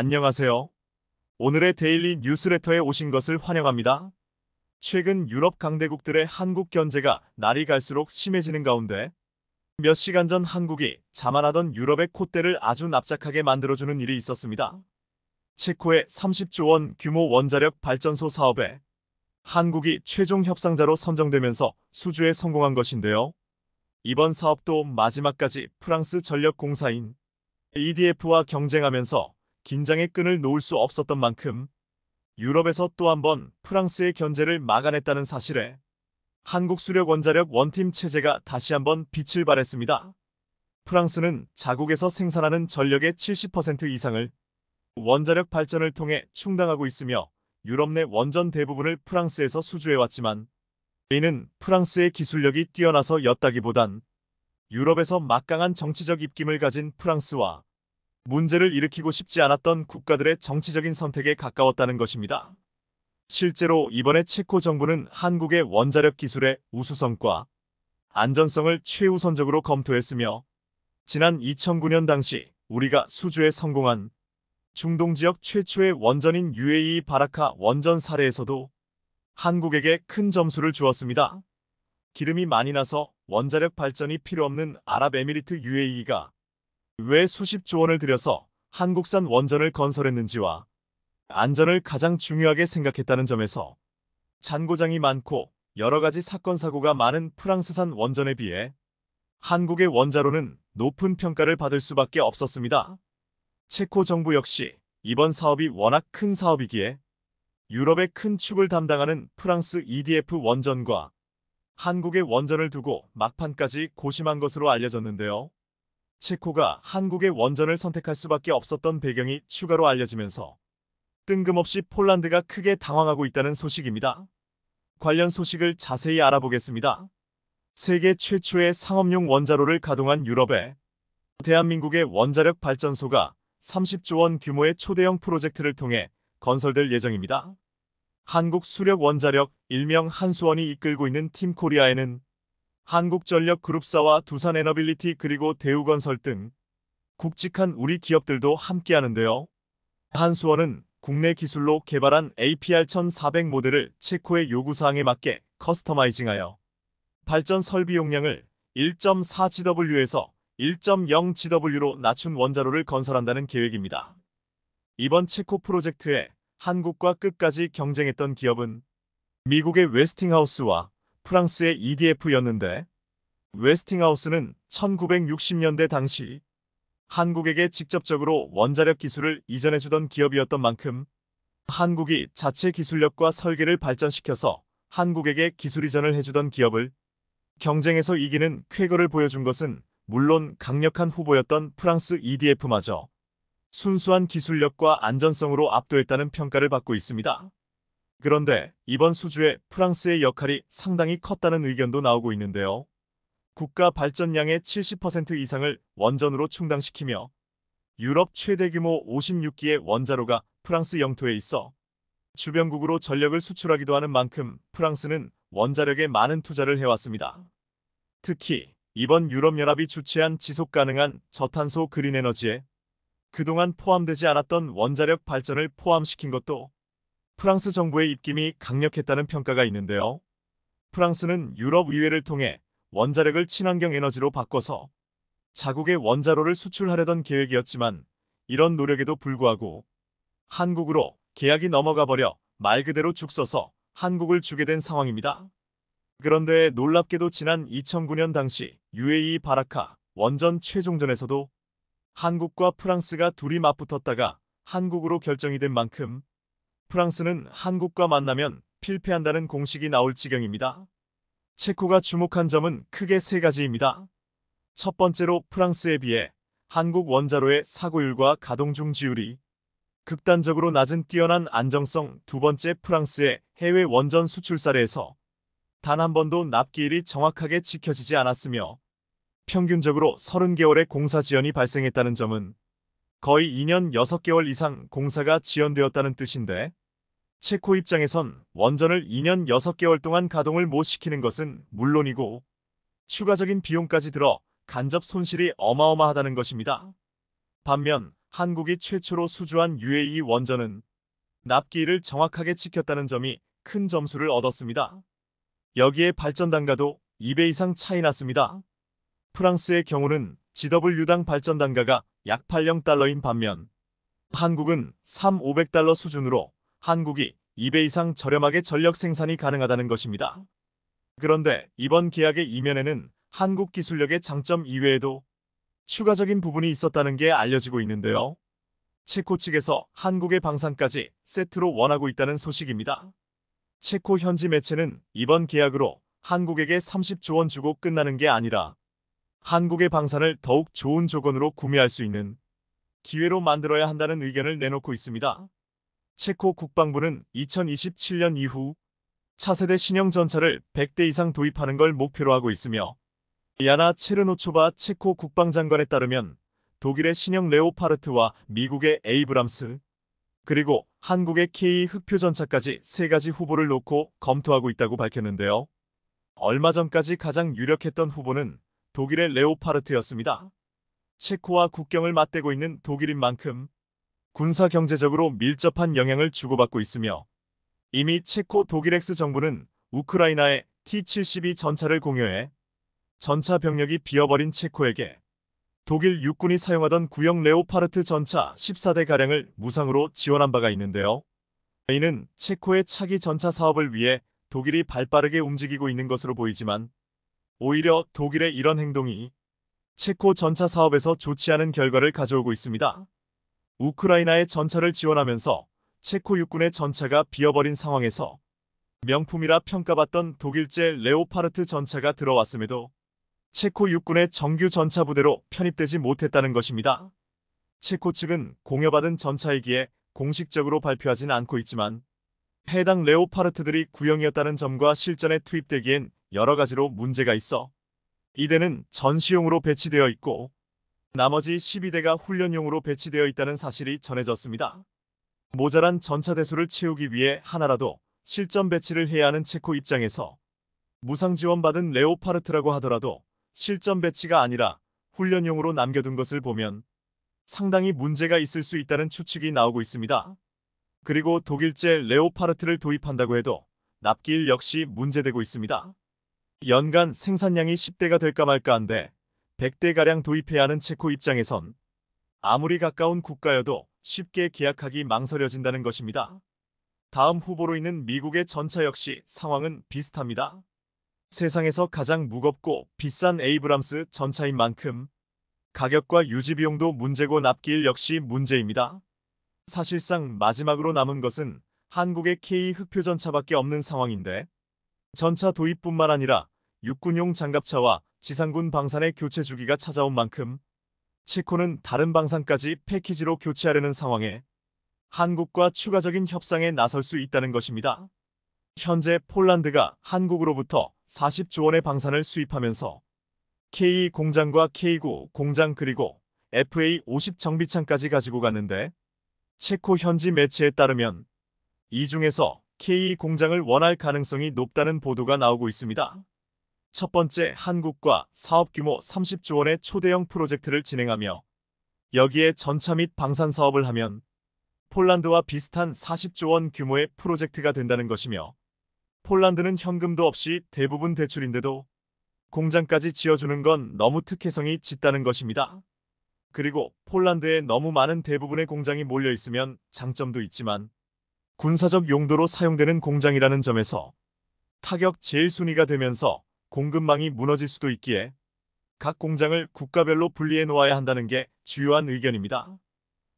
안녕하세요. 오늘의 데일리 뉴스레터에 오신 것을 환영합니다. 최근 유럽 강대국들의 한국 견제가 날이 갈수록 심해지는 가운데 몇 시간 전 한국이 자만하던 유럽의 콧대를 아주 납작하게 만들어주는 일이 있었습니다. 체코의 30조 원 규모 원자력 발전소 사업에 한국이 최종 협상자로 선정되면서 수주에 성공한 것인데요. 이번 사업도 마지막까지 프랑스 전력공사인 EDF와 경쟁하면서 긴장의 끈을 놓을 수 없었던 만큼 유럽에서 또 한 번 프랑스의 견제를 막아냈다는 사실에 한국 수력 원자력 원팀 체제가 다시 한 번 빛을 발했습니다. 프랑스는 자국에서 생산하는 전력의 70% 이상을 원자력 발전을 통해 충당하고 있으며 유럽 내 원전 대부분을 프랑스에서 수주해왔지만 이는 프랑스의 기술력이 뛰어나서였다기보단 유럽에서 막강한 정치적 입김을 가진 프랑스와 문제를 일으키고 싶지 않았던 국가들의 정치적인 선택에 가까웠다는 것입니다. 실제로 이번에 체코 정부는 한국의 원자력 기술의 우수성과 안전성을 최우선적으로 검토했으며 지난 2009년 당시 우리가 수주에 성공한 중동 지역 최초의 원전인 UAE 바라카 원전 사례에서도 한국에게 큰 점수를 주었습니다. 기름이 많이 나서 원자력 발전이 필요 없는 아랍에미리트 UAE가 왜 수십조 원을 들여서 한국산 원전을 건설했는지와 안전을 가장 중요하게 생각했다는 점에서 잔고장이 많고 여러 가지 사건 사고가 많은 프랑스산 원전에 비해 한국의 원자로는 높은 평가를 받을 수밖에 없었습니다. 체코 정부 역시 이번 사업이 워낙 큰 사업이기에 유럽의 큰 축을 담당하는 프랑스 EDF 원전과 한국의 원전을 두고 막판까지 고심한 것으로 알려졌는데요. 체코가 한국의 원전을 선택할 수밖에 없었던 배경이 추가로 알려지면서 뜬금없이 폴란드가 크게 당황하고 있다는 소식입니다. 관련 소식을 자세히 알아보겠습니다. 세계 최초의 상업용 원자로를 가동한 유럽에 대한민국의 원자력 발전소가 30조 원 규모의 초대형 프로젝트를 통해 건설될 예정입니다. 한국 수력 원자력 일명 한수원이 이끌고 있는 팀 코리아에는 한국전력그룹사와 두산에너빌리티 그리고 대우건설 등굵직한 우리 기업들도 함께하는데요. 한수원은 국내 기술로 개발한 APR 1400 모델을 체코의 요구사항에 맞게 커스터마이징하여 발전 설비 용량을 1.4GW에서 1.0GW로 낮춘 원자로를 건설한다는 계획입니다. 이번 체코 프로젝트에 한국과 끝까지 경쟁했던 기업은 미국의 웨스팅하우스와 프랑스의 EDF였는데 웨스팅하우스는 1960년대 당시 한국에게 직접적으로 원자력 기술을 이전해주던 기업이었던 만큼 한국이 자체 기술력과 설계를 발전시켜서 한국에게 기술 이전을 해주던 기업을 경쟁에서 이기는 쾌거를 보여준 것은 물론 강력한 후보였던 프랑스 EDF마저 순수한 기술력과 안전성으로 압도했다는 평가를 받고 있습니다. 그런데 이번 수주에 프랑스의 역할이 상당히 컸다는 의견도 나오고 있는데요. 국가 발전량의 70% 이상을 원전으로 충당시키며 유럽 최대 규모 56기의 원자로가 프랑스 영토에 있어 주변국으로 전력을 수출하기도 하는 만큼 프랑스는 원자력에 많은 투자를 해왔습니다. 특히 이번 유럽연합이 주최한 지속가능한 저탄소 그린에너지에 그동안 포함되지 않았던 원자력 발전을 포함시킨 것도 프랑스 정부의 입김이 강력했다는 평가가 있는데요. 프랑스는 유럽 의회를 통해 원자력을 친환경 에너지로 바꿔서 자국의 원자로를 수출하려던 계획이었지만 이런 노력에도 불구하고 한국으로 계약이 넘어가 버려 말 그대로 죽서서 한국을 주게 된 상황입니다. 그런데 놀랍게도 지난 2009년 당시 UAE 바라카 원전 최종전에서도 한국과 프랑스가 둘이 맞붙었다가 한국으로 결정이 된 만큼 프랑스는 한국과 만나면 필패한다는 공식이 나올 지경입니다. 체코가 주목한 점은 크게 세 가지입니다. 첫 번째로 프랑스에 비해 한국 원자로의 사고율과 가동 중지율이 극단적으로 낮은 뛰어난 안정성 두 번째 프랑스의 해외 원전 수출 사례에서 단 한 번도 납기일이 정확하게 지켜지지 않았으며 평균적으로 30개월의 공사 지연이 발생했다는 점은 거의 2년 6개월 이상 공사가 지연되었다는 뜻인데 체코 입장에선 원전을 2년 6개월 동안 가동을 못 시키는 것은 물론이고 추가적인 비용까지 들어 간접 손실이 어마어마하다는 것입니다. 반면 한국이 최초로 수주한 UAE 원전은 납기일을 정확하게 지켰다는 점이 큰 점수를 얻었습니다. 여기에 발전 단가도 2배 이상 차이 났습니다. 프랑스의 경우는 GW당 발전 단가가 약 8령 달러인 반면 한국은 3,500달러 수준으로 한국이 2배 이상 저렴하게 전력 생산이 가능하다는 것입니다. 그런데 이번 계약의 이면에는 한국 기술력의 장점 이외에도 추가적인 부분이 있었다는 게 알려지고 있는데요. 체코 측에서 한국의 방산까지 세트로 원하고 있다는 소식입니다. 체코 현지 매체는 이번 계약으로 한국에게 30조 원 주고 끝나는 게 아니라 한국의 방산을 더욱 좋은 조건으로 구매할 수 있는 기회로 만들어야 한다는 의견을 내놓고 있습니다. 체코 국방부는 2027년 이후 차세대 신형 전차를 100대 이상 도입하는 걸 목표로 하고 있으며 야나 체르노초바 체코 국방장관에 따르면 독일의 신형 레오파르트와 미국의 에이브람스 그리고 한국의 K 흑표 전차까지 세 가지 후보를 놓고 검토하고 있다고 밝혔는데요. 얼마 전까지 가장 유력했던 후보는 독일의 레오파르트였습니다. 체코와 국경을 맞대고 있는 독일인 만큼 군사 경제적으로 밀접한 영향을 주고받고 있으며 이미 체코 독일엑스 정부는 우크라이나에 T-72 전차를 공여해 전차 병력이 비어버린 체코에게 독일 육군이 사용하던 구형 레오파르트 전차 14대가량을 무상으로 지원한 바가 있는데요. 이는 체코의 차기 전차 사업을 위해 독일이 발빠르게 움직이고 있는 것으로 보이지만 오히려 독일의 이런 행동이 체코 전차 사업에서 좋지 않은 결과를 가져오고 있습니다. 우크라이나의 전차를 지원하면서 체코 육군의 전차가 비어버린 상황에서 명품이라 평가받던 독일제 레오파르트 전차가 들어왔음에도 체코 육군의 정규 전차 부대로 편입되지 못했다는 것입니다. 체코 측은 공여받은 전차이기에 공식적으로 발표하진 않고 있지만 해당 레오파르트들이 구형이었다는 점과 실전에 투입되기엔 여러 가지로 문제가 있어 이대는 전시용으로 배치되어 있고 나머지 12대가 훈련용으로 배치되어 있다는 사실이 전해졌습니다. 모자란 전차 대수를 채우기 위해 하나라도 실전 배치를 해야 하는 체코 입장에서 무상 지원받은 레오파르트라고 하더라도 실전 배치가 아니라 훈련용으로 남겨둔 것을 보면 상당히 문제가 있을 수 있다는 추측이 나오고 있습니다. 그리고 독일제 레오파르트를 도입한다고 해도 납기일 역시 문제되고 있습니다. 연간 생산량이 10대가 될까 말까 한데 100대가량 도입해야 하는 체코 입장에선 아무리 가까운 국가여도 쉽게 계약하기 망설여진다는 것입니다. 다음 후보로 있는 미국의 전차 역시 상황은 비슷합니다. 세상에서 가장 무겁고 비싼 에이브람스 전차인 만큼 가격과 유지비용도 문제고 납기일 역시 문제입니다. 사실상 마지막으로 남은 것은 한국의 K 흑표 전차밖에 없는 상황인데 전차 도입뿐만 아니라 육군용 장갑차와 지상군 방산의 교체 주기가 찾아온 만큼 체코는 다른 방산까지 패키지로 교체하려는 상황에 한국과 추가적인 협상에 나설 수 있다는 것입니다. 현재 폴란드가 한국으로부터 40조 원의 방산을 수입하면서 K2 공장과 K9 공장 그리고 FA50 정비창까지 가지고 갔는데 체코 현지 매체에 따르면 이 중에서 K2 공장을 원할 가능성이 높다는 보도가 나오고 있습니다. 첫 번째 한국과 사업 규모 30조 원의 초대형 프로젝트를 진행하며 여기에 전차 및 방산 사업을 하면 폴란드와 비슷한 40조 원 규모의 프로젝트가 된다는 것이며 폴란드는 현금도 없이 대부분 대출인데도 공장까지 지어주는 건 너무 특혜성이 짙다는 것입니다. 그리고 폴란드에 너무 많은 대부분의 공장이 몰려있으면 장점도 있지만 군사적 용도로 사용되는 공장이라는 점에서 타격 제일 순위가 되면서 공급망이 무너질 수도 있기에 각 공장을 국가별로 분리해 놓아야 한다는 게 주요한 의견입니다.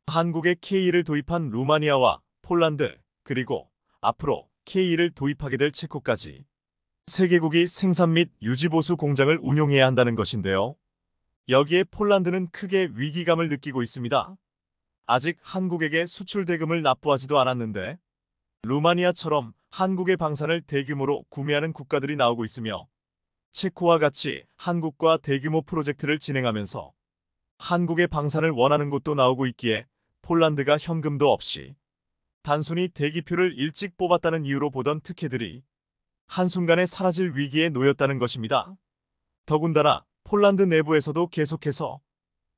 한국에 K를 도입한 루마니아와 폴란드 그리고 앞으로 K를 도입하게 될 체코까지 세계국이 생산 및 유지보수 공장을 운용해야 한다는 것인데요. 여기에 폴란드는 크게 위기감을 느끼고 있습니다. 아직 한국에게 수출 대금을 납부하지도 않았는데 루마니아처럼 한국의 방산을 대규모로 구매하는 국가들이 나오고 있으며 체코와 같이 한국과 대규모 프로젝트를 진행하면서 한국의 방산을 원하는 곳도 나오고 있기에 폴란드가 현금도 없이 단순히 대기표를 일찍 뽑았다는 이유로 보던 특혜들이 한순간에 사라질 위기에 놓였다는 것입니다. 더군다나 폴란드 내부에서도 계속해서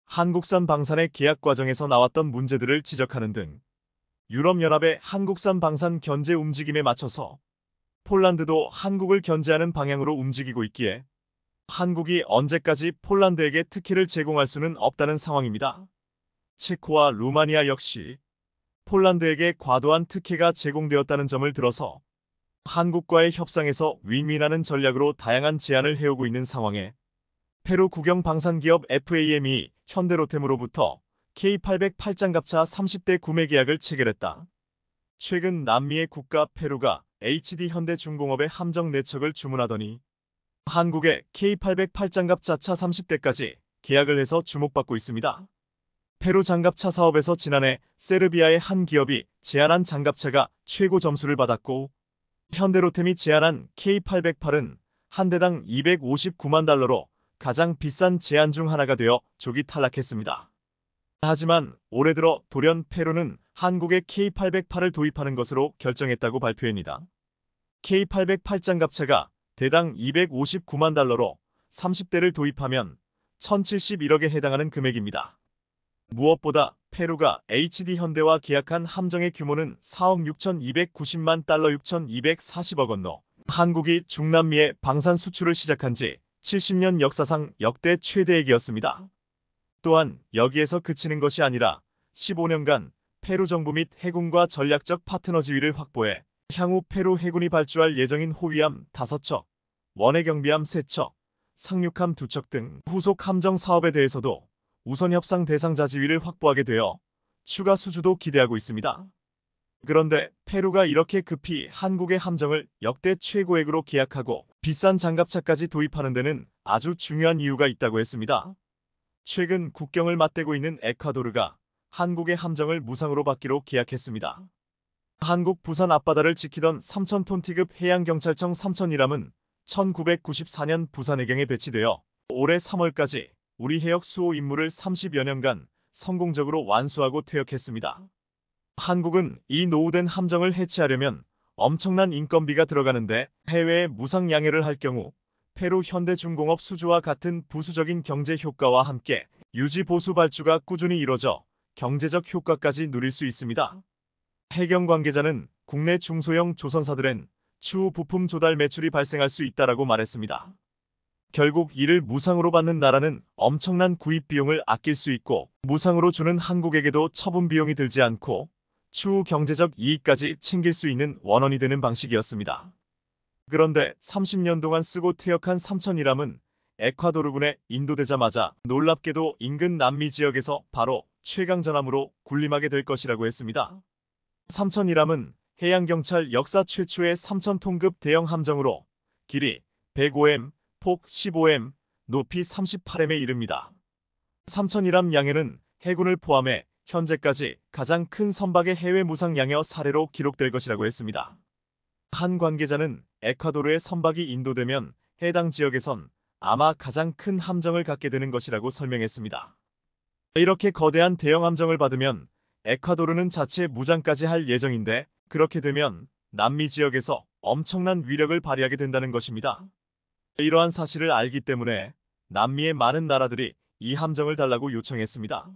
한국산 방산의 계약 과정에서 나왔던 문제들을 지적하는 등 유럽연합의 한국산 방산 견제 움직임에 맞춰서 폴란드도 한국을 견제하는 방향으로 움직이고 있기에 한국이 언제까지 폴란드에게 특혜를 제공할 수는 없다는 상황입니다. 체코와 루마니아 역시 폴란드에게 과도한 특혜가 제공되었다는 점을 들어서 한국과의 협상에서 윈윈하는 전략으로 다양한 제안을 해오고 있는 상황에 페루 국영 방산기업 FAM이 현대로템으로부터 K808장갑차 30대 구매 계약을 체결했다. 최근 남미의 국가 페루가 HD 현대중공업의 함정 내척을 주문하더니 한국의 K808 장갑 자차 30대까지 계약을 해서 주목받고 있습니다. 페루 장갑차 사업에서 지난해 세르비아의 한 기업이 제안한 장갑차가 최고 점수를 받았고 현대로템이 제안한 K808은 한 대당 259만 달러로 가장 비싼 제안 중 하나가 되어 조기 탈락했습니다. 하지만 올해 들어 돌연 페루는 한국의 K808을 도입하는 것으로 결정했다고 발표했니다 k 8 0 0팔짱 갑차가 대당 259만 달러로 30대를 도입하면 1071억에 해당하는 금액입니다. 무엇보다 페루가 HD 현대와 계약한 함정의 규모는 4억 6,290만 달러 6,240억 원로 한국이 중남미에 방산 수출을 시작한 지 70년 역사상 역대 최대액이었습니다. 또한 여기에서 그치는 것이 아니라 15년간 페루 정부 및 해군과 전략적 파트너 지위를 확보해 향후 페루 해군이 발주할 예정인 호위함 5척, 원해 경비함 3척, 상륙함 2척 등 후속 함정 사업에 대해서도 우선 협상 대상자 지위를 확보하게 되어 추가 수주도 기대하고 있습니다. 그런데 페루가 이렇게 급히 한국의 함정을 역대 최고액으로 계약하고 비싼 장갑차까지 도입하는 데는 아주 중요한 이유가 있다고 했습니다. 최근 국경을 맞대고 있는 에콰도르가 한국의 함정을 무상으로 받기로 계약했습니다. 한국 부산 앞바다를 지키던 3천톤티급 해양경찰청 3천이람은 1994년 부산해경에 배치되어 올해 3월까지 우리 해역 수호 임무를 30여 년간 성공적으로 완수하고 퇴역했습니다. 한국은 이 노후된 함정을 해체하려면 엄청난 인건비가 들어가는데 해외에 무상 양해를 할 경우 페루 현대중공업 수주와 같은 부수적인 경제 효과와 함께 유지 보수 발주가 꾸준히 이뤄져 경제적 효과까지 누릴 수 있습니다. 해경 관계자는 국내 중소형 조선사들엔 추후 부품 조달 매출이 발생할 수 있다라고 말했습니다. 결국 이를 무상으로 받는 나라는 엄청난 구입 비용을 아낄 수 있고 무상으로 주는 한국에게도 처분 비용이 들지 않고 추후 경제적 이익까지 챙길 수 있는 원원이 되는 방식이었습니다. 그런데 30년 동안 쓰고 퇴역한 삼천이람은 에콰도르군에 인도되자마자 놀랍게도 인근 남미 지역에서 바로 최강전함으로 군림하게 될 것이라고 했습니다. 삼천이람은 해양경찰 역사 최초의 삼천 통급 대형 함정으로 길이 105m, 폭 15m, 높이 38m에 이릅니다. 삼천이람 양해는 해군을 포함해 현재까지 가장 큰 선박의 해외 무상 양여 사례로 기록될 것이라고 했습니다. 한 관계자는 에콰도르의 선박이 인도되면 해당 지역에선 아마 가장 큰 함정을 갖게 되는 것이라고 설명했습니다. 이렇게 거대한 대형 함정을 받으면 에콰도르는 자체 무장까지 할 예정인데 그렇게 되면 남미 지역에서 엄청난 위력을 발휘하게 된다는 것입니다. 이러한 사실을 알기 때문에 남미의 많은 나라들이 이 함정을 달라고 요청했습니다.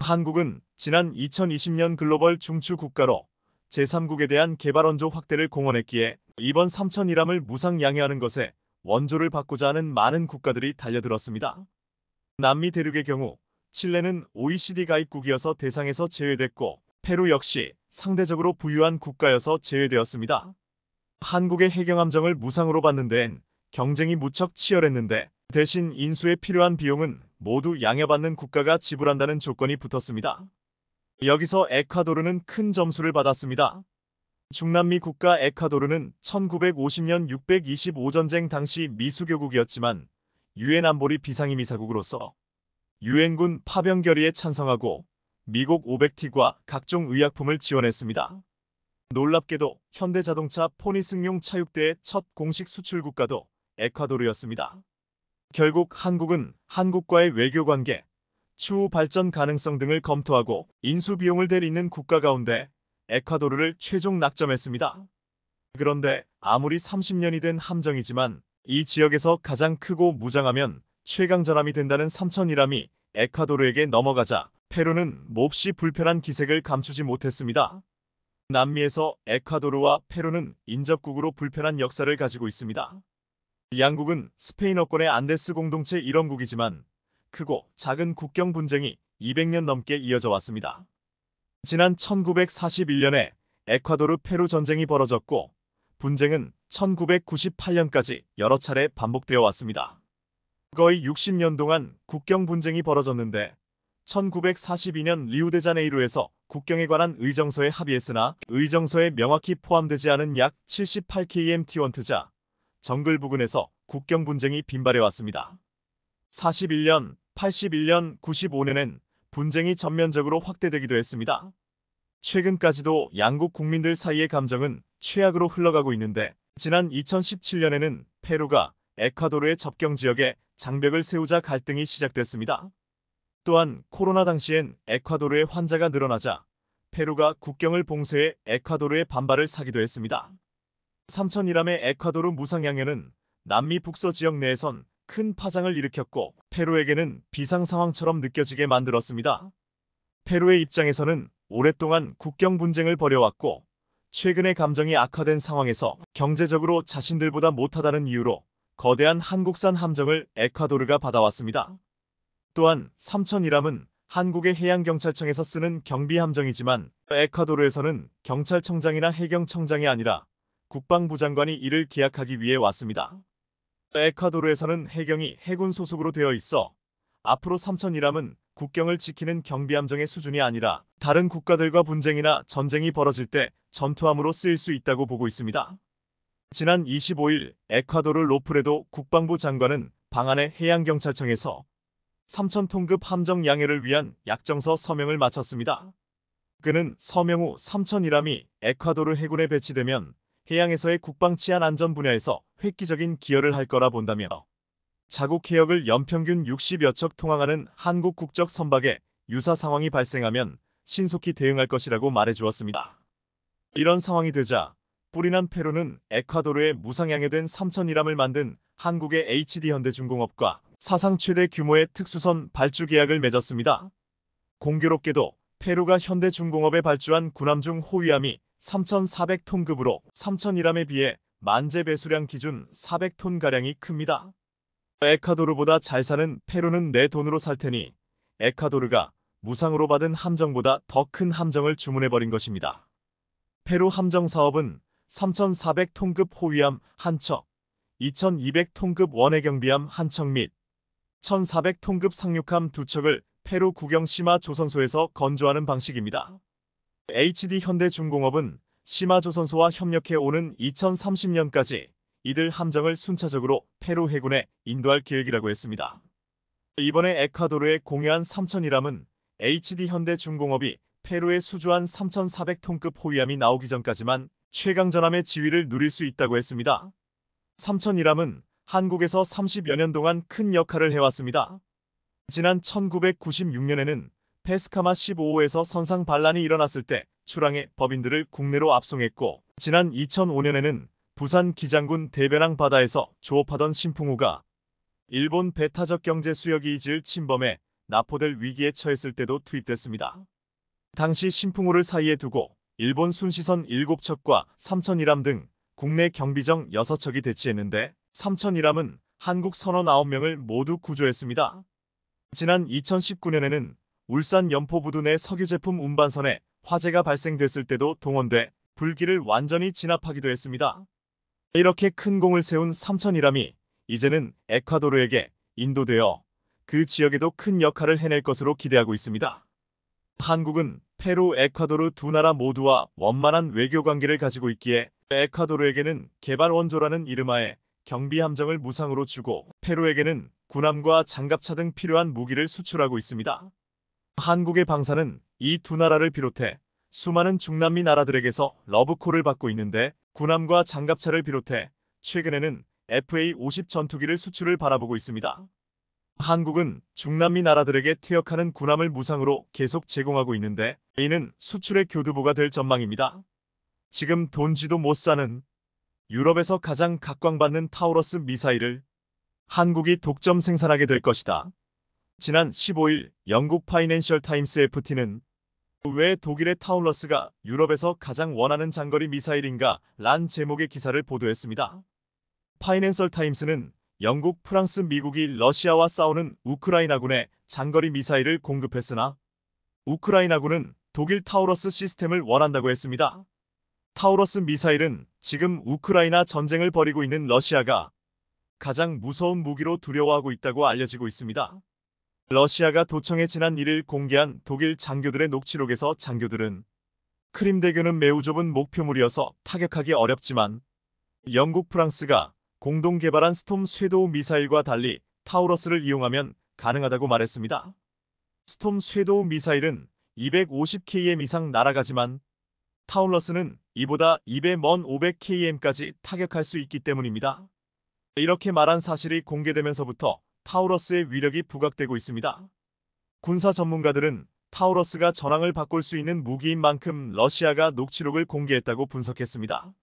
한국은 지난 2020년 글로벌 중추 국가로 제3국에 대한 개발 원조 확대를 공언했기에 이번 3천이람을 무상 양해하는 것에 원조를 받고자 하는 많은 국가들이 달려들었습니다. 남미 대륙의 경우 칠레는 OECD 가입국이어서 대상에서 제외됐고 페루 역시 상대적으로 부유한 국가여서 제외되었습니다. 한국의 해경함정을 무상으로 받는 데엔 경쟁이 무척 치열했는데 대신 인수에 필요한 비용은 모두 양해받는 국가가 지불한다는 조건이 붙었습니다. 여기서 에콰도르는 큰 점수를 받았습니다. 중남미 국가 에콰도르는 1950년 625전쟁 당시 미수교국이었지만 유엔 안보리 비상임이사국으로서 유엔군 파병 결의에 찬성하고 미국 5 0 0티과 각종 의약품을 지원했습니다. 놀랍게도 현대자동차 포니 승용 차육대의 첫 공식 수출 국가도 에콰도르였습니다. 결국 한국은 한국과의 외교 관계, 추후 발전 가능성 등을 검토하고 인수 비용을 대리는 국가 가운데 에콰도르를 최종 낙점했습니다. 그런데 아무리 30년이 된 함정이지만 이 지역에서 가장 크고 무장하면 최강자람이 된다는 삼천이람이 에콰도르에게 넘어가자 페루는 몹시 불편한 기색을 감추지 못했습니다. 남미에서 에콰도르와 페루는 인접국으로 불편한 역사를 가지고 있습니다. 양국은 스페인어권의 안데스 공동체 일원국이지만 크고 작은 국경 분쟁이 200년 넘게 이어져 왔습니다. 지난 1941년에 에콰도르 페루 전쟁이 벌어졌고 분쟁은 1998년까지 여러 차례 반복되어 왔습니다. 거의 60년 동안 국경 분쟁이 벌어졌는데 1942년 리우데자네이루에서 국경에 관한 의정서에 합의했으나 의정서에 명확히 포함되지 않은 약 78km원 트자 정글 부근에서 국경 분쟁이 빈발해왔습니다. 41년, 81년, 95년엔 분쟁이 전면적으로 확대되기도 했습니다. 최근까지도 양국 국민들 사이의 감정은 최악으로 흘러가고 있는데 지난 2017년에는 페루가 에콰도르의 접경 지역에 장벽을 세우자 갈등이 시작됐습니다. 또한 코로나 당시엔 에콰도르의 환자가 늘어나자 페루가 국경을 봉쇄해 에콰도르의 반발을 사기도 했습니다. 3천이람의 에콰도르 무상양해는 남미 북서 지역 내에선 큰 파장을 일으켰고 페루에게는 비상 상황처럼 느껴지게 만들었습니다. 페루의 입장에서는 오랫동안 국경 분쟁을 벌여왔고 최근의 감정이 악화된 상황에서 경제적으로 자신들보다 못하다는 이유로 거대한 한국산 함정을 에콰도르가 받아왔습니다. 또한 3000이람은 한국의 해양경찰청에서 쓰는 경비함정이지만 에콰도르에서는 경찰청장이나 해경청장이 아니라 국방부 장관이 이를 계약하기 위해 왔습니다. 에콰도르에서는 해경이 해군 소속으로 되어 있어 앞으로 3천이람은 국경을 지키는 경비함정의 수준이 아니라 다른 국가들과 분쟁이나 전쟁이 벌어질 때 전투함으로 쓰일 수 있다고 보고 있습니다. 지난 25일 에콰도르 로프레도 국방부 장관은 방안의 해양경찰청에서 3천통급 함정 양해를 위한 약정서 서명을 마쳤습니다. 그는 서명 후 3천이람이 에콰도르 해군에 배치되면 해양에서의 국방 치안 안전 분야에서 획기적인 기여를 할 거라 본다며 자국 해역을 연평균 60여 척 통항하는 한국 국적 선박에 유사 상황이 발생하면 신속히 대응할 것이라고 말해주었습니다. 이런 상황이 되자 뿌리난 페루는 에콰도르의 무상향해된 3천이람을 만든 한국의 HD현대중공업과 사상 최대 규모의 특수선 발주 계약을 맺었습니다. 공교롭게도 페루가 현대중공업에 발주한 군함중 호위함이 3,400톤급으로 3천이람에 비해 만재 배수량 기준 400톤가량이 큽니다. 에콰도르보다 잘 사는 페루는 내 돈으로 살 테니 에콰도르가 무상으로 받은 함정보다 더 큰 함정을 주문해버린 것입니다. 페루 함정 사업은 3,400통급 호위함 한 척, 2,200통급 원해경비함 한 척및 1,400통급 상륙함 두 척을 페루 구경 시마 조선소에서 건조하는 방식입니다. HD 현대중공업은 시마 조선소와 협력해 오는 2030년까지 이들 함정을 순차적으로 페루 해군에 인도할 계획이라고 했습니다. 이번에 에콰도르에 공유한 3 0 0 0이람은 HD 현대중공업이 페루에 수주한 3 4 0 0통급 호위함이 나오기 전까지만 최강전함의 지위를 누릴 수 있다고 했습니다. 삼천이람은 한국에서 30여 년 동안 큰 역할을 해왔습니다. 지난 1996년에는 페스카마 15호에서 선상 반란이 일어났을 때 출항해 법인들을 국내로 압송했고 지난 2005년에는 부산 기장군 대변항 바다에서 조업하던 신풍호가 일본 배타적 경제 수역 이 이질 침범해 나포될 위기에 처했을 때도 투입됐습니다. 당시 신풍호를 사이에 두고 일본 순시선 7척과 삼천이람 등 국내 경비정 6척이 대치했는데 삼천이람은 한국 선원 9명을 모두 구조했습니다. 지난 2019년에는 울산 연포부두 내 석유제품 운반선에 화재가 발생됐을 때도 동원돼 불길을 완전히 진압하기도 했습니다. 이렇게 큰 공을 세운 삼천이람이 이제는 에콰도르에게 인도되어 그 지역에도 큰 역할을 해낼 것으로 기대하고 있습니다. 한국은 페루, 에콰도르 두 나라 모두와 원만한 외교 관계를 가지고 있기에 에콰도르에게는 개발 원조라는 이름하에 경비 함정을 무상으로 주고 페루에게는 군함과 장갑차 등 필요한 무기를 수출하고 있습니다. 한국의 방사는 이 두 나라를 비롯해 수많은 중남미 나라들에게서 러브콜을 받고 있는데 군함과 장갑차를 비롯해 최근에는 FA-50 전투기를 수출을 바라보고 있습니다. 한국은 중남미 나라들에게 퇴역하는 군함을 무상으로 계속 제공하고 있는데 이는 수출의 교두보가 될 전망입니다. 지금 돈지도 못 사는 유럽에서 가장 각광받는 타우러스 미사일을 한국이 독점 생산하게 될 것이다. 지난 15일 영국 파이낸셜 타임스 FT는 왜 독일의 타우러스가 유럽에서 가장 원하는 장거리 미사일인가 란 제목의 기사를 보도했습니다. 파이낸셜 타임스는 영국, 프랑스, 미국이 러시아와 싸우는 우크라이나군에 장거리 미사일을 공급했으나 우크라이나군은 독일 타우러스 시스템을 원한다고 했습니다. 타우러스 미사일은 지금 우크라이나 전쟁을 벌이고 있는 러시아가 가장 무서운 무기로 두려워하고 있다고 알려지고 있습니다. 러시아가 도청에 지난 1일 공개한 독일 장교들의 녹취록에서 장교들은 크림대교는 매우 좁은 목표물이어서 타격하기 어렵지만 영국 프랑스가 공동 개발한 스톰 쇄도우 미사일과 달리 타우러스를 이용하면 가능하다고 말했습니다. 스톰 쇄도우 미사일은 250km 이상 날아가지만 타우러스는 이보다 2배 먼 500km까지 타격할 수 있기 때문입니다. 이렇게 말한 사실이 공개되면서부터 타우러스의 위력이 부각되고 있습니다. 군사 전문가들은 타우러스가 전황을 바꿀 수 있는 무기인 만큼 러시아가 녹취록을 공개했다고 분석했습니다.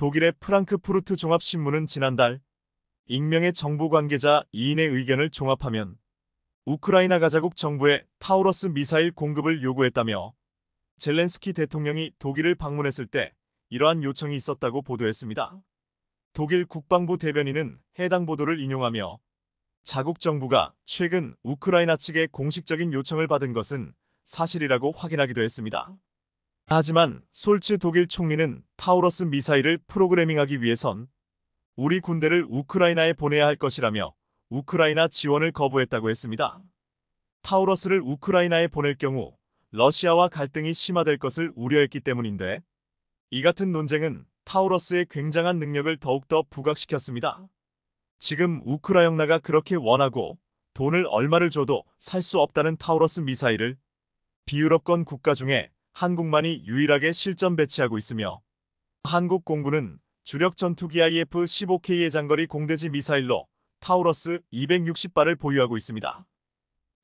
독일의 프랑크푸르트 종합신문은 지난달 익명의 정부 관계자 2인의 의견을 종합하면 우크라이나 가자국 정부에 타우러스 미사일 공급을 요구했다며 젤렌스키 대통령이 독일을 방문했을 때 이러한 요청이 있었다고 보도했습니다. 독일 국방부 대변인은 해당 보도를 인용하며 자국 정부가 최근 우크라이나 측의 공식적인 요청을 받은 것은 사실이라고 확인하기도 했습니다. 하지만 솔츠 독일 총리는 타우러스 미사일을 프로그래밍하기 위해선 우리 군대를 우크라이나에 보내야 할 것이라며 우크라이나 지원을 거부했다고 했습니다. 타우러스를 우크라이나에 보낼 경우 러시아와 갈등이 심화될 것을 우려했기 때문인데 이 같은 논쟁은 타우러스의 굉장한 능력을 더욱더 부각시켰습니다. 지금 우크라이나가 그렇게 원하고 돈을 얼마를 줘도 살 수 없다는 타우러스 미사일을 비유럽권 국가 중에 한국만이 유일하게 실전 배치하고 있으며 한국 공군은 주력 전투기 IF-15K의 e 장거리 공대지 미사일로 타우러스 260발을 보유하고 있습니다.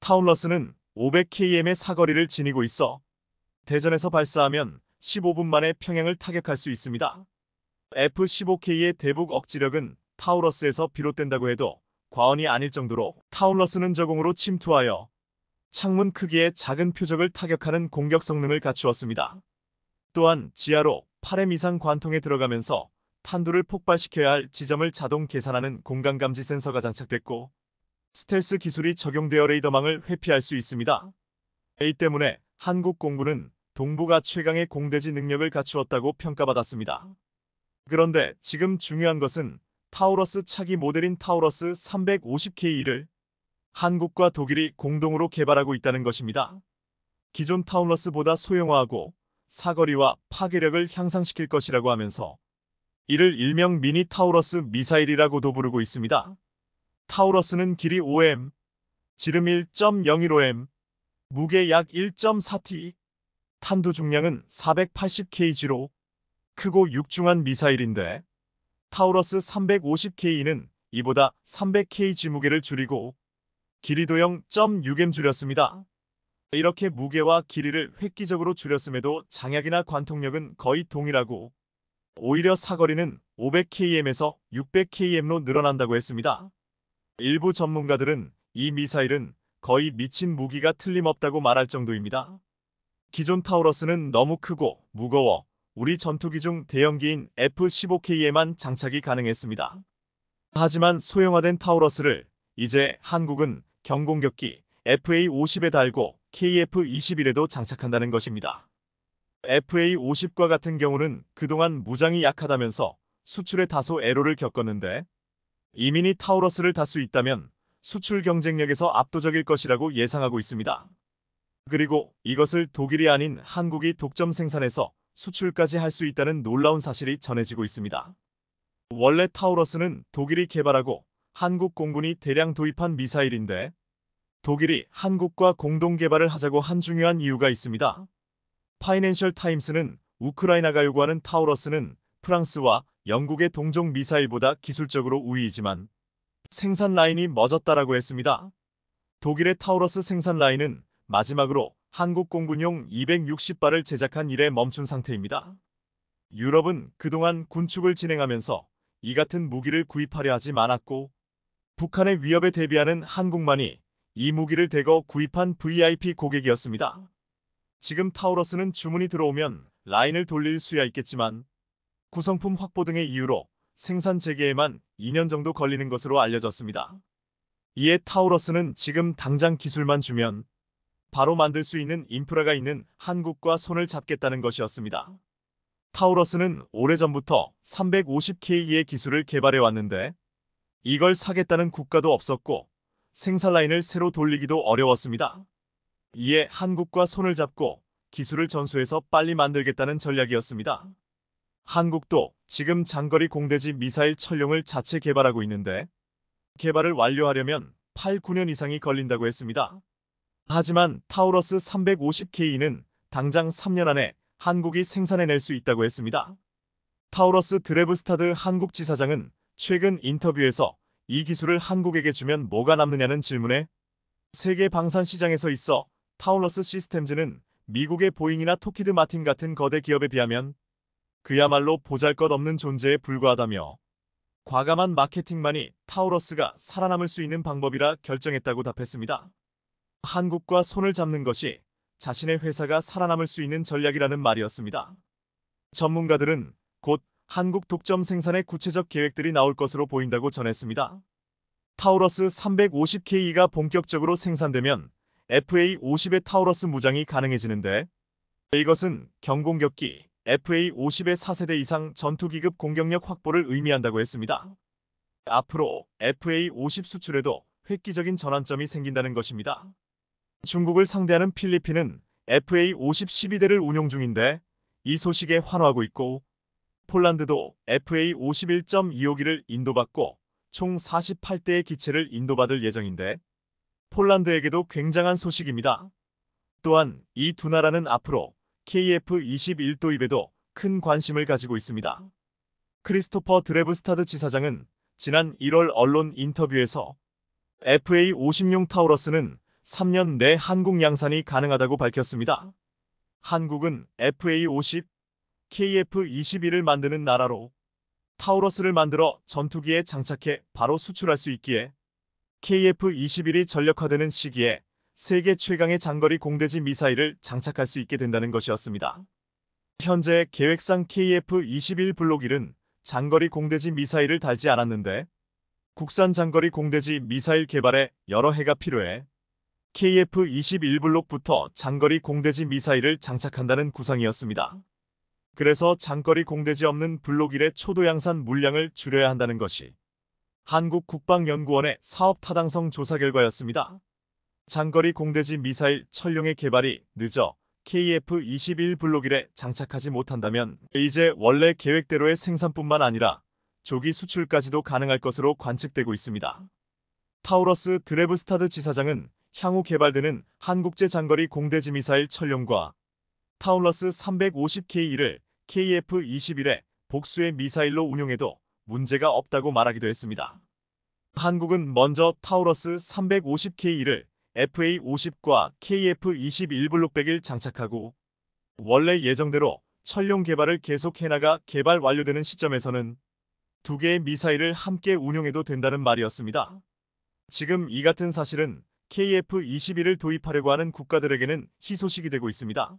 타우러스는 500km의 사거리를 지니고 있어 대전에서 발사하면 15분 만에 평양을 타격할 수 있습니다. F-15K의 대북 억지력은 타우러스에서 비롯된다고 해도 과언이 아닐 정도로 타우러스는 저공으로 침투하여 창문 크기의 작은 표적을 타격하는 공격 성능을 갖추었습니다. 또한 지하로 8M 이상 관통에 들어가면서 탄두를 폭발시켜야 할 지점을 자동 계산하는 공간감지 센서가 장착됐고 스텔스 기술이 적용되어 레이더망을 회피할 수 있습니다. 이 때문에 한국 공군은 동부가 최강의 공대지 능력을 갖추었다고 평가받았습니다. 그런데 지금 중요한 것은 타우러스 차기 모델인 타우러스 350K를 한국과 독일이 공동으로 개발하고 있다는 것입니다. 기존 타운러스보다 소형화하고 사거리와 파괴력을 향상시킬 것이라고 하면서 이를 일명 미니 타우러스 미사일이라고도 부르고 있습니다. 타우러스는 길이 5m, 지름 1.015m, 무게 약 1.4t, 탄두 중량은 480kg로 크고 육중한 미사일인데 타우러스 350K는 이보다 300kg 무게를 줄이고 길이도 0.6m 줄였습니다. 이렇게 무게와 길이를 획기적으로 줄였음에도 장약이나 관통력은 거의 동일하고 오히려 사거리는 500km에서 600km로 늘어난다고 했습니다. 일부 전문가들은 이 미사일은 거의 미친 무기가 틀림없다고 말할 정도입니다. 기존 타우러스는 너무 크고 무거워 우리 전투기 중 대형기인 F-15K에만 장착이 가능했습니다. 하지만 소형화된 타우러스를 이제 한국은 경공격기 FA-50에 달고 KF-21에도 장착한다는 것입니다. FA-50과 같은 경우는 그동안 무장이 약하다면서 수출에 다소 애로를 겪었는데 이민이 타우러스를 다수 있다면 수출 경쟁력에서 압도적일 것이라고 예상하고 있습니다. 그리고 이것을 독일이 아닌 한국이 독점 생산해서 수출까지 할 수 있다는 놀라운 사실이 전해지고 있습니다. 원래 타우러스는 독일이 개발하고 한국 공군이 대량 도입한 미사일인데 독일이 한국과 공동 개발을 하자고 한 중요한 이유가 있습니다. 파이낸셜 타임스는 우크라이나가 요구하는 타우러스는 프랑스와 영국의 동종 미사일보다 기술적으로 우위이지만 생산 라인이 멎었다라고 했습니다. 독일의 타우러스 생산 라인은 마지막으로 한국 공군용 260발을 제작한 이래 멈춘 상태입니다. 유럽은 그동안 군축을 진행하면서 이 같은 무기를 구입하려 하지 않았고 북한의 위협에 대비하는 한국만이 이 무기를 대거 구입한 VIP 고객이었습니다. 지금 타우러스는 주문이 들어오면 라인을 돌릴 수야 있겠지만 구성품 확보 등의 이유로 생산 재개에만 2년 정도 걸리는 것으로 알려졌습니다. 이에 타우러스는 지금 당장 기술만 주면 바로 만들 수 있는 인프라가 있는 한국과 손을 잡겠다는 것이었습니다. 타우러스는 오래전부터 350K의 기술을 개발해 왔는데 이걸 사겠다는 국가도 없었고 생산 라인을 새로 돌리기도 어려웠습니다. 이에 한국과 손을 잡고 기술을 전수해서 빨리 만들겠다는 전략이었습니다. 한국도 지금 장거리 공대지 미사일 철룡을 자체 개발하고 있는데 개발을 완료하려면 8, 9년 이상이 걸린다고 했습니다. 하지만 타우러스 350K는 당장 3년 안에 한국이 생산해낼 수 있다고 했습니다. 타우러스 드레브스타드 한국 지사장은 최근 인터뷰에서 이 기술을 한국에게 주면 뭐가 남느냐는 질문에 세계 방산 시장에서 있어 타울러스 시스템즈는 미국의 보잉이나 토키드 마틴 같은 거대 기업에 비하면 그야말로 보잘것없는 존재에 불과하다며 과감한 마케팅만이 타우러스가 살아남을 수 있는 방법이라 결정했다고 답했습니다. 한국과 손을 잡는 것이 자신의 회사가 살아남을 수 있는 전략이라는 말이었습니다. 전문가들은 곧 한국 독점 생산의 구체적 계획들이 나올 것으로 보인다고 전했습니다. 타우러스 350K가 e 본격적으로 생산되면 FA50의 타우러스 무장이 가능해지는데 이것은 경공격기 FA50의 4세대 이상 전투기급 공격력 확보를 의미한다고 했습니다. 앞으로 FA50 수출에도 획기적인 전환점이 생긴다는 것입니다. 중국을 상대하는 필리핀은 FA50 12대를 운용 중인데 이 소식에 환호하고 있고 폴란드도 FA 5 1 2 5기를 인도받고 총 48대의 기체를 인도받을 예정인데 폴란드에게도 굉장한 소식입니다. 또한 이 두 나라는 앞으로 KF-21 도입에도 큰 관심을 가지고 있습니다. 크리스토퍼 드레브스타드 지사장은 지난 1월 언론 인터뷰에서 FA-50용 타우러스는 3년 내 한국 양산이 가능하다고 밝혔습니다. 한국은 FA-50 k f 2 1을 만드는 나라로 타우러스를 만들어 전투기에 장착해 바로 수출할 수 있기에 KF-21이 전력화되는 시기에 세계 최강의 장거리 공대지 미사일을 장착할 수 있게 된다는 것이었습니다. 현재 계획상 KF-21 블록 1은 장거리 공대지 미사일을 달지 않았는데 국산 장거리 공대지 미사일 개발에 여러 해가 필요해 KF-21 블록부터 장거리 공대지 미사일을 장착한다는 구상이었습니다. 그래서 장거리 공대지 없는 블록일의 초도양산 물량을 줄여야 한다는 것이 한국국방연구원의 사업 타당성 조사 결과였습니다. 장거리 공대지 미사일 철룡의 개발이 늦어 KF-21 블록일에 장착하지 못한다면 이제 원래 계획대로의 생산뿐만 아니라 조기 수출까지도 가능할 것으로 관측되고 있습니다. 타우러스 드래브스타드 지사장은 향후 개발되는 한국제 장거리 공대지 미사일 철룡과타우러스 350K1을 KF-21에 복수의 미사일로 운용해도 문제가 없다고 말하기도 했습니다. 한국은 먼저 타우러스 350K를 FA-50과 KF-21 블록 100을 장착하고 원래 예정대로 철룡 개발을 계속 해나가 개발 완료되는 시점에서는 두 개의 미사일을 함께 운용해도 된다는 말이었습니다. 지금 이 같은 사실은 KF-21을 도입하려고 하는 국가들에게는 희소식이 되고 있습니다.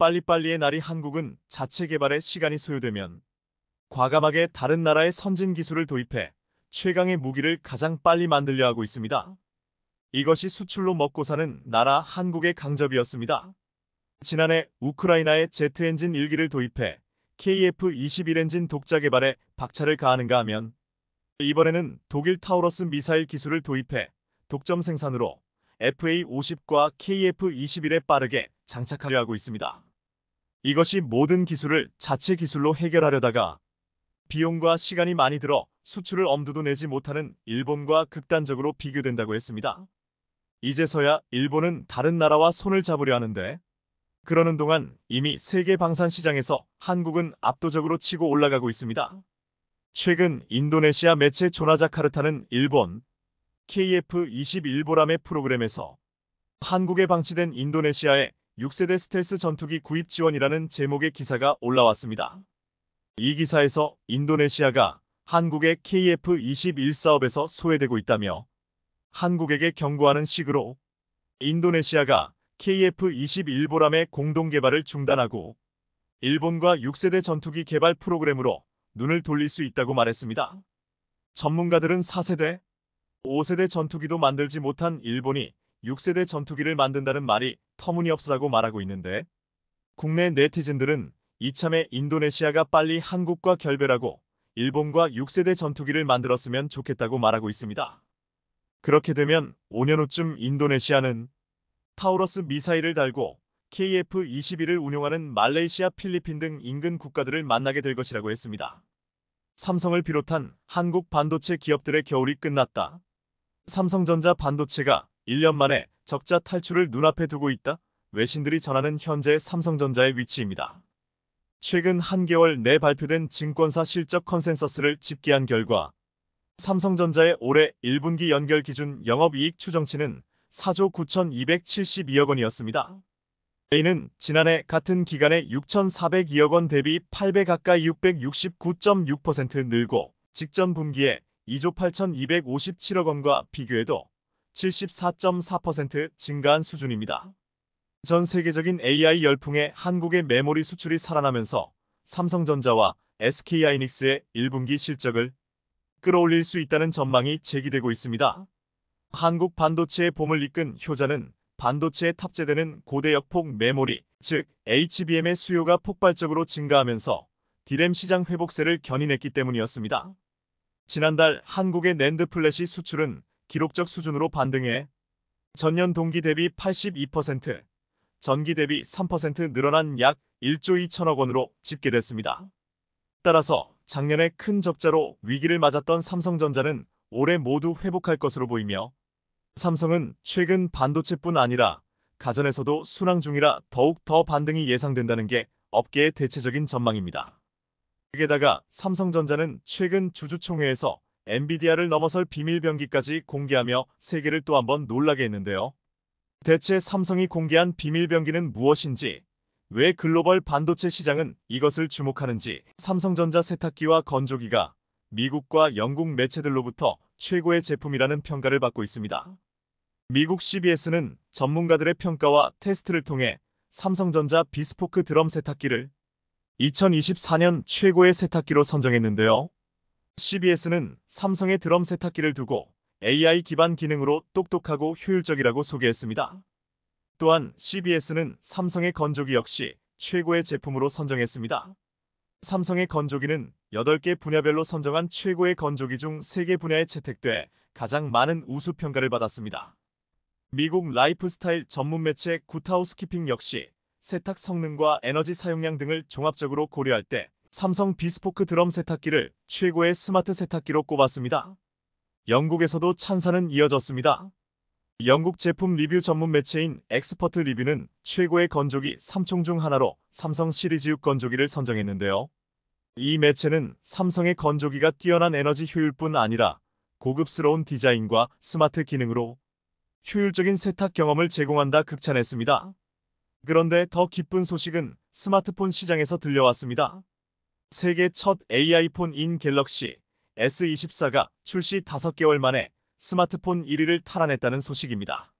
빨리빨리의 날이 한국은 자체 개발에 시간이 소요되면 과감하게 다른 나라의 선진 기술을 도입해 최강의 무기를 가장 빨리 만들려 하고 있습니다. 이것이 수출로 먹고 사는 나라 한국의 강점이었습니다. 지난해 우크라이나에 제트 엔진 1기를 도입해 KF-21 엔진 독자 개발에 박차를 가하는가 하면 이번에는 독일 타우러스 미사일 기술을 도입해 독점 생산으로 FA-50과 KF-21에 빠르게 장착하려 하고 있습니다. 이것이 모든 기술을 자체 기술로 해결하려다가 비용과 시간이 많이 들어 수출을 엄두도 내지 못하는 일본과 극단적으로 비교된다고 했습니다. 이제서야 일본은 다른 나라와 손을 잡으려 하는데 그러는 동안 이미 세계 방산 시장에서 한국은 압도적으로 치고 올라가고 있습니다. 최근 인도네시아 매체 조나자카르타는 일본 KF21보람의 프로그램에서 한국에 방치된 인도네시아의 6세대 스텔스 전투기 구입 지원이라는 제목의 기사가 올라왔습니다. 이 기사에서 인도네시아가 한국의 KF-21 사업에서 소외되고 있다며 한국에게 경고하는 식으로 인도네시아가 KF-21 보람의 공동 개발을 중단하고 일본과 6세대 전투기 개발 프로그램으로 눈을 돌릴 수 있다고 말했습니다. 전문가들은 4세대, 5세대 전투기도 만들지 못한 일본이 6세대 전투기를 만든다는 말이 터무니없다고 말하고 있는데 국내 네티즌들은 이참에 인도네시아가 빨리 한국과 결별하고 일본과 6세대 전투기를 만들었으면 좋겠다고 말하고 있습니다. 그렇게 되면 5년 후쯤 인도네시아는 타우러스 미사일을 달고 KF-21을 운용하는 말레이시아, 필리핀 등 인근 국가들을 만나게 될 것이라고 했습니다. 삼성을 비롯한 한국 반도체 기업들의 겨울이 끝났다. 삼성전자 반도체가 1년 만에 적자 탈출을 눈앞에 두고 있다. 외신들이 전하는 현재 삼성전자의 위치입니다. 최근 한개월 내 발표된 증권사 실적 컨센서스를 집계한 결과 삼성전자의 올해 1분기 연결 기준 영업이익 추정치는 4조 9,272억 원이었습니다. A는 지난해 같은 기간에 6,402억 원 대비 8배 가까이 669.6% 늘고 직전 분기에 2조 8,257억 원과 비교해도 74.4% 증가한 수준입니다. 전 세계적인 AI 열풍에 한국의 메모리 수출이 살아나면서 삼성전자와 SK하이닉스의 1분기 실적을 끌어올릴 수 있다는 전망이 제기되고 있습니다. 한국 반도체의 봄을 이끈 효자는 반도체에 탑재되는 고대역폭 메모리, 즉 HBM의 수요가 폭발적으로 증가하면서 디램 시장 회복세를 견인했기 때문이었습니다. 지난달 한국의 낸드 플래시 수출은 기록적 수준으로 반등해 전년 동기 대비 82%, 전기 대비 3% 늘어난 약 1조 2천억 원으로 집계됐습니다. 따라서 작년에 큰 적자로 위기를 맞았던 삼성전자는 올해 모두 회복할 것으로 보이며 삼성은 최근 반도체뿐 아니라 가전에서도 순항 중이라 더욱 더 반등이 예상된다는 게 업계의 대체적인 전망입니다. 게다가 삼성전자는 최근 주주총회에서 엔비디아를 넘어설 비밀병기까지 공개하며 세계를 또한번 놀라게 했는데요. 대체 삼성이 공개한 비밀병기는 무엇인지, 왜 글로벌 반도체 시장은 이것을 주목하는지 삼성전자 세탁기와 건조기가 미국과 영국 매체들로부터 최고의 제품이라는 평가를 받고 있습니다. 미국 CBS는 전문가들의 평가와 테스트를 통해 삼성전자 비스포크 드럼 세탁기를 2024년 최고의 세탁기로 선정했는데요. CBS는 삼성의 드럼 세탁기를 두고 AI 기반 기능으로 똑똑하고 효율적이라고 소개했습니다. 또한 CBS는 삼성의 건조기 역시 최고의 제품으로 선정했습니다. 삼성의 건조기는 8개 분야별로 선정한 최고의 건조기 중 3개 분야에 채택돼 가장 많은 우수 평가를 받았습니다. 미국 라이프스타일 전문 매체 구타우스키핑 역시 세탁 성능과 에너지 사용량 등을 종합적으로 고려할 때 삼성 비스포크 드럼 세탁기를 최고의 스마트 세탁기로 꼽았습니다. 영국에서도 찬사는 이어졌습니다. 영국 제품 리뷰 전문 매체인 엑스퍼트 리뷰는 최고의 건조기 3총 중 하나로 삼성 시리즈 6 건조기를 선정했는데요. 이 매체는 삼성의 건조기가 뛰어난 에너지 효율뿐 아니라 고급스러운 디자인과 스마트 기능으로 효율적인 세탁 경험을 제공한다 극찬했습니다. 그런데 더 기쁜 소식은 스마트폰 시장에서 들려왔습니다. 세계 첫 AI폰인 갤럭시 S24가 출시 5개월 만에 스마트폰 1위를 탈환했다는 소식입니다.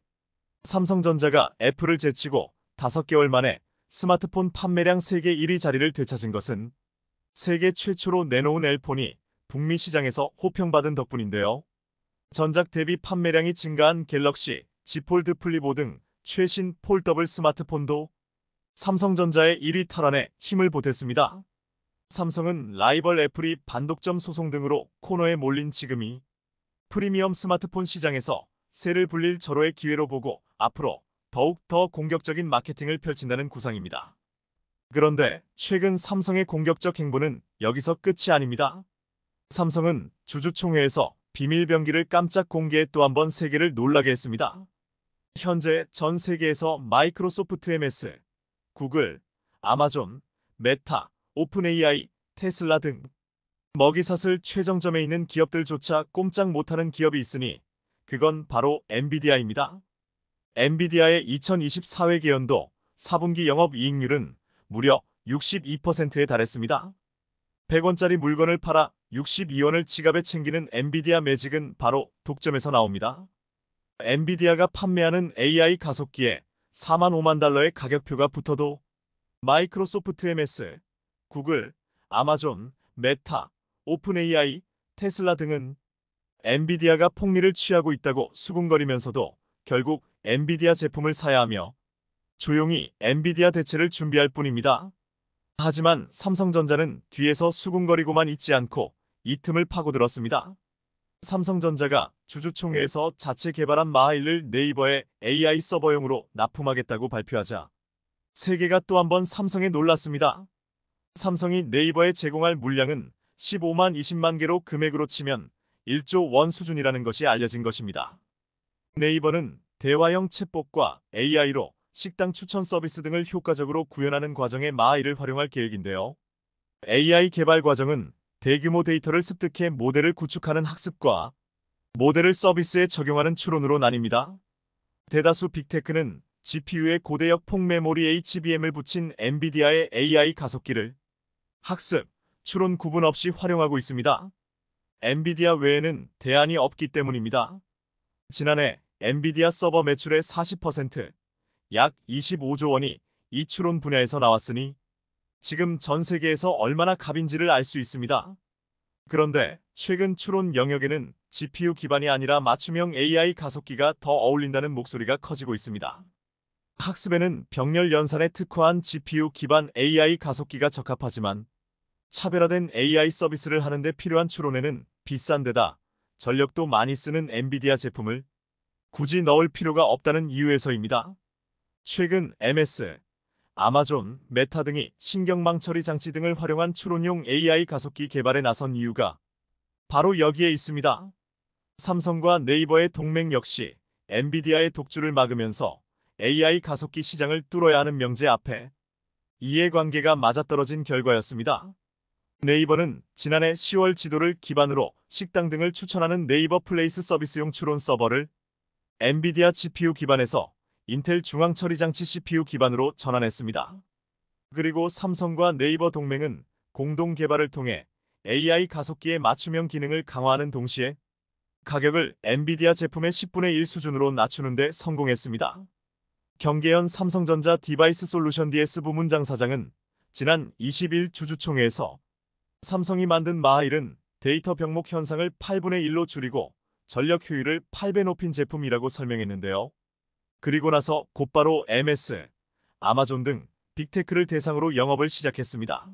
삼성전자가 애플을 제치고 5개월 만에 스마트폰 판매량 세계 1위 자리를 되찾은 것은 세계 최초로 내놓은 엘폰이 북미 시장에서 호평받은 덕분인데요. 전작 대비 판매량이 증가한 갤럭시, 지폴드 플리보 등 최신 폴더블 스마트폰도 삼성전자의 1위 탈환에 힘을 보탰습니다. 삼성은 라이벌 애플이 반독점 소송 등으로 코너에 몰린 지금이 프리미엄 스마트폰 시장에서 새를 불릴 절호의 기회로 보고 앞으로 더욱 더 공격적인 마케팅을 펼친다는 구상입니다. 그런데 최근 삼성의 공격적 행보는 여기서 끝이 아닙니다. 삼성은 주주총회에서 비밀병기를 깜짝 공개해 또 한 번 세계를 놀라게 했습니다. 현재 전 세계에서 마이크로소프트 MS, 구글, 아마존, 메타, 오픈AI, 테슬라 등 먹이사슬 최정점에 있는 기업들조차 꼼짝 못하는 기업이 있으니 그건 바로 엔비디아입니다. 엔비디아의 2024회계 연도 4분기 영업이익률은 무려 62%에 달했습니다. 100원짜리 물건을 팔아 62원을 지갑에 챙기는 엔비디아 매직은 바로 독점에서 나옵니다. 엔비디아가 판매하는 AI 가속기에 4만 5만 달러의 가격표가 붙어도 마이크로소프트 MS, 구글, 아마존, 메타, 오픈AI, 테슬라 등은 엔비디아가 폭리를 취하고 있다고 수군거리면서도 결국 엔비디아 제품을 사야 하며 조용히 엔비디아 대체를 준비할 뿐입니다. 하지만 삼성전자는 뒤에서 수군거리고만 있지 않고 이 틈을 파고들었습니다. 삼성전자가 주주총회에서 자체 개발한 마하일을 네이버에 AI 서버용으로 납품하겠다고 발표하자 세계가 또 한번 삼성에 놀랐습니다. 삼성이 네이버에 제공할 물량은 15만 20만 개로 금액으로 치면 1조 원 수준이라는 것이 알려진 것입니다. 네이버는 대화형 챗봇과 AI로 식당 추천 서비스 등을 효과적으로 구현하는 과정에 마이를 활용할 계획인데요. AI 개발 과정은 대규모 데이터를 습득해 모델을 구축하는 학습과 모델을 서비스에 적용하는 추론으로 나뉩니다. 대다수 빅테크는 GPU에 고대역 폭메모리 HBM을 붙인 엔비디아의 AI 가속기를 학습, 추론 구분 없이 활용하고 있습니다. 엔비디아 외에는 대안이 없기 때문입니다. 지난해 엔비디아 서버 매출의 40%, 약 25조 원이 이 추론 분야에서 나왔으니 지금 전 세계에서 얼마나 갑인지를알 수 있습니다. 그런데 최근 추론 영역에는 GPU 기반이 아니라 맞춤형 AI 가속기가 더 어울린다는 목소리가 커지고 있습니다. 학습에는 병렬 연산에 특화한 GPU 기반 AI 가속기가 적합하지만 차별화된 AI 서비스를 하는데 필요한 추론에는 비싼 데다 전력도 많이 쓰는 엔비디아 제품을 굳이 넣을 필요가 없다는 이유에서입니다. 최근 MS, 아마존, 메타 등이 신경망 처리 장치 등을 활용한 추론용 AI 가속기 개발에 나선 이유가 바로 여기에 있습니다. 삼성과 네이버의 동맹 역시 엔비디아의 독주를 막으면서 AI 가속기 시장을 뚫어야 하는 명제 앞에 이해관계가 맞아떨어진 결과였습니다. 네이버는 지난해 10월 지도를 기반으로 식당 등을 추천하는 네이버 플레이스 서비스용 추론 서버를 엔비디아 GPU 기반에서 인텔 중앙처리 장치 CPU 기반으로 전환했습니다. 그리고 삼성과 네이버 동맹은 공동 개발을 통해 AI 가속기의 맞춤형 기능을 강화하는 동시에 가격을 엔비디아 제품의 10분의 1 수준으로 낮추는 데 성공했습니다. 경계현 삼성전자 디바이스 솔루션 DS 부문 장사장은 지난 20일 주주총회에서 삼성이 만든 마하일은 데이터 병목 현상을 8분의 1로 줄이고 전력 효율을 8배 높인 제품이라고 설명했는데요. 그리고 나서 곧바로 MS, 아마존 등 빅테크를 대상으로 영업을 시작했습니다.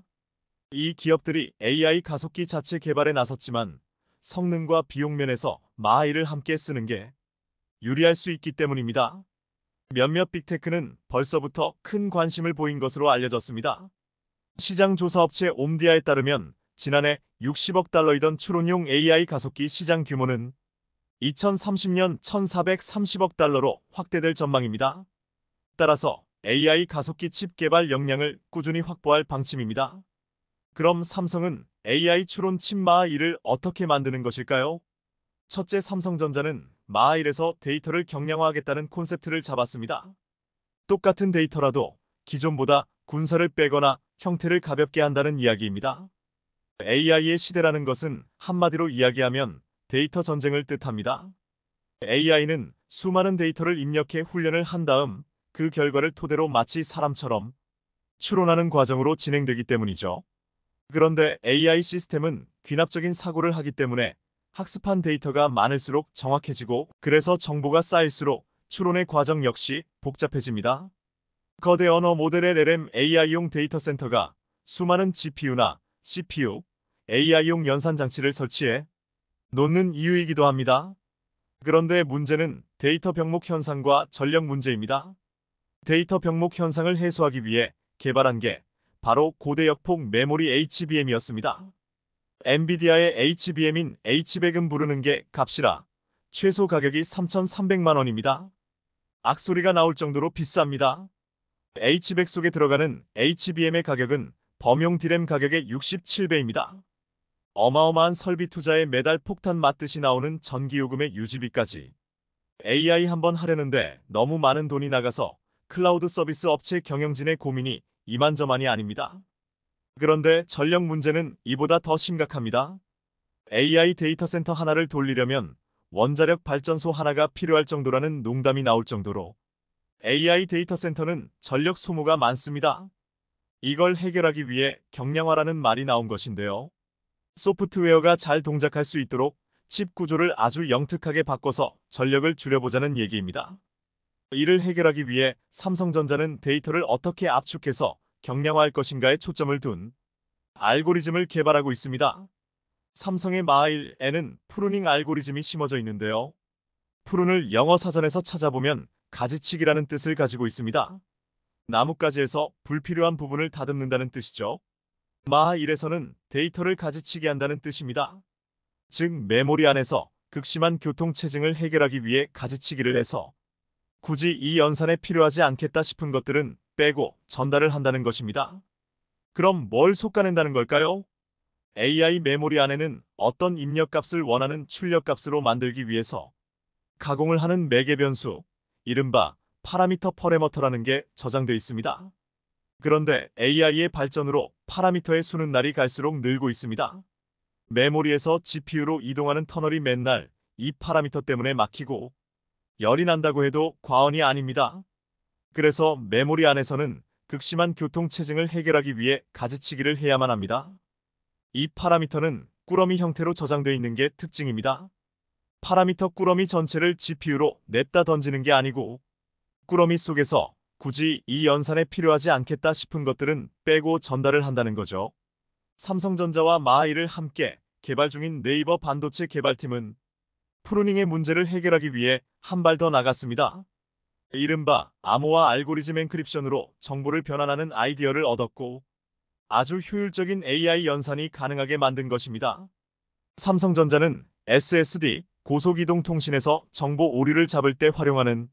이 기업들이 AI 가속기 자체 개발에 나섰지만 성능과 비용 면에서 마하이을 함께 쓰는 게 유리할 수 있기 때문입니다. 몇몇 빅테크는 벌써부터 큰 관심을 보인 것으로 알려졌습니다. 시장 조사 업체 옴디아에 따르면 지난해 60억 달러이던 추론용 AI 가속기 시장 규모는 2030년 1430억 달러로 확대될 전망입니다. 따라서 AI 가속기 칩 개발 역량을 꾸준히 확보할 방침입니다. 그럼 삼성은 AI 추론 칩 마하 2를 어떻게 만드는 것일까요? 첫째 삼성전자는 마하일에서 데이터를 경량화하겠다는 콘셉트를 잡았습니다. 똑같은 데이터라도 기존보다 군사를 빼거나 형태를 가볍게 한다는 이야기입니다. AI의 시대라는 것은 한마디로 이야기하면 데이터 전쟁을 뜻합니다. AI는 수많은 데이터를 입력해 훈련을 한 다음 그 결과를 토대로 마치 사람처럼 추론하는 과정으로 진행되기 때문이죠. 그런데 AI 시스템은 귀납적인 사고를 하기 때문에 학습한 데이터가 많을수록 정확해지고 그래서 정보가 쌓일수록 추론의 과정 역시 복잡해집니다. 거대 언어 모델 LLM AI용 데이터 센터가 수많은 GPU나 CPU, AI용 연산 장치를 설치해 놓는 이유이기도 합니다. 그런데 문제는 데이터 병목 현상과 전력 문제입니다. 데이터 병목 현상을 해소하기 위해 개발한 게 바로 고대역폭 메모리 HBM이었습니다. 엔비디아의 HBM인 H100은 부르는 게 값이라 최소 가격이 3,300만원입니다. 악소리가 나올 정도로 비쌉니다. H100 속에 들어가는 HBM의 가격은 범용 디램 가격의 67배입니다. 어마어마한 설비 투자에 매달 폭탄 맞듯이 나오는 전기요금의 유지비까지 AI 한번 하려는데 너무 많은 돈이 나가서 클라우드 서비스 업체 경영진의 고민이 이만저만이 아닙니다. 그런데 전력 문제는 이보다 더 심각합니다. AI 데이터 센터 하나를 돌리려면 원자력 발전소 하나가 필요할 정도라는 농담이 나올 정도로 AI 데이터 센터는 전력 소모가 많습니다. 이걸 해결하기 위해 경량화라는 말이 나온 것인데요. 소프트웨어가 잘 동작할 수 있도록 칩 구조를 아주 영특하게 바꿔서 전력을 줄여보자는 얘기입니다. 이를 해결하기 위해 삼성전자는 데이터를 어떻게 압축해서 경량화할 것인가에 초점을 둔 알고리즘을 개발하고 있습니다. 삼성의 마일에는 프루닝 알고리즘이 심어져 있는데요. 프른을 영어 사전에서 찾아보면 가지치기라는 뜻을 가지고 있습니다. 나뭇가지에서 불필요한 부분을 다듬는다는 뜻이죠. 마일에서는 하 데이터를 가지치기 한다는 뜻입니다. 즉 메모리 안에서 극심한 교통체증을 해결하기 위해 가지치기를 해서 굳이 이 연산에 필요하지 않겠다 싶은 것들은 빼고 전달을 한다는 것입니다. 그럼 뭘 솎아낸다는 걸까요? AI 메모리 안에는 어떤 입력값을 원하는 출력값으로 만들기 위해서 가공을 하는 매개 변수, 이른바 파라미터 퍼레머터라는 게저장되어 있습니다. 그런데 AI의 발전으로 파라미터의 수는 날이 갈수록 늘고 있습니다. 메모리에서 GPU로 이동하는 터널이 맨날 이 파라미터 때문에 막히고 열이 난다고 해도 과언이 아닙니다. 그래서 메모리 안에서는 극심한 교통체증을 해결하기 위해 가지치기를 해야만 합니다. 이 파라미터는 꾸러미 형태로 저장되어 있는 게 특징입니다. 파라미터 꾸러미 전체를 GPU로 냅다 던지는 게 아니고 꾸러미 속에서 굳이 이 연산에 필요하지 않겠다 싶은 것들은 빼고 전달을 한다는 거죠. 삼성전자와 마이를 함께 개발 중인 네이버 반도체 개발팀은 프루닝의 문제를 해결하기 위해 한 발 더 나갔습니다. 이른바 암호화 알고리즘 엔크립션으로 정보를 변환하는 아이디어를 얻었고 아주 효율적인 AI 연산이 가능하게 만든 것입니다. 삼성전자는 SSD, 고속이동통신에서 정보 오류를 잡을 때 활용하는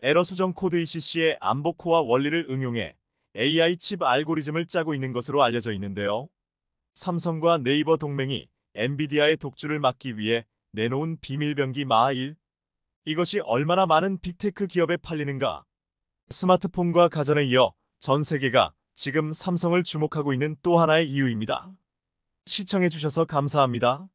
에러 수정 코드 ECC의 암보코어 원리를 응용해 AI 칩 알고리즘을 짜고 있는 것으로 알려져 있는데요. 삼성과 네이버 동맹이 엔비디아의 독주를 막기 위해 내놓은 비밀병기 마하1 이것이 얼마나 많은 빅테크 기업에 팔리는가. 스마트폰과 가전에 이어 전 세계가 지금 삼성을 주목하고 있는 또 하나의 이유입니다. 시청해주셔서 감사합니다.